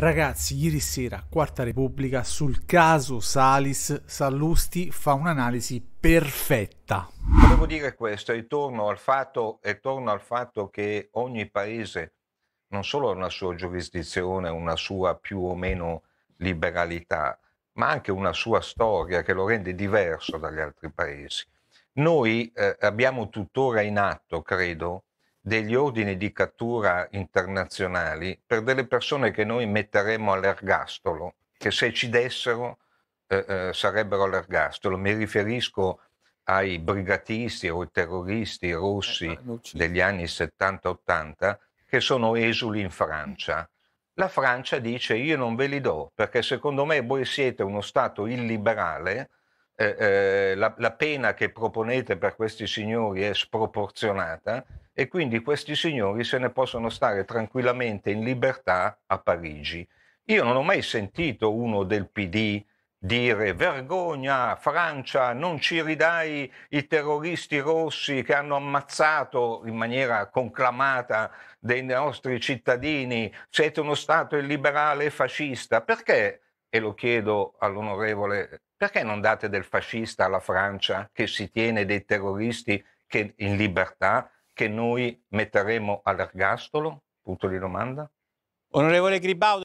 Ragazzi, ieri sera, Quarta Repubblica, sul caso Salis, Sallusti fa un'analisi perfetta. Volevo dire questo, ritorno al fatto, ritorno al fatto che ogni paese non solo ha una sua giurisdizione, una sua più o meno liberalità, ma anche una sua storia che lo rende diverso dagli altri paesi. Noi eh, abbiamo tuttora in atto, credo, degli ordini di cattura internazionali per delle persone che noi metteremo all'ergastolo, che se ci dessero eh, eh, sarebbero all'ergastolo. Mi riferisco ai brigatisti o ai terroristi russi eh, degli anni 70-80 che sono esuli in Francia. La Francia dice io non ve li do perché secondo me voi siete uno Stato illiberale, eh, eh la, la pena che proponete per questi signori è sproporzionata e quindi questi signori se ne possono stare tranquillamente in libertà a Parigi. Io non ho mai sentito uno del PD dire vergogna Francia, non ci ridai i terroristi rossi che hanno ammazzato in maniera conclamata dei nostri cittadini, siete uno Stato illiberale e fascista, perché, e lo chiedo all'onorevole, perché non date del fascista alla Francia che si tiene dei terroristi che in libertà che noi metteremo all'ergastolo? Punto di domanda. Onorevole Gribaudo.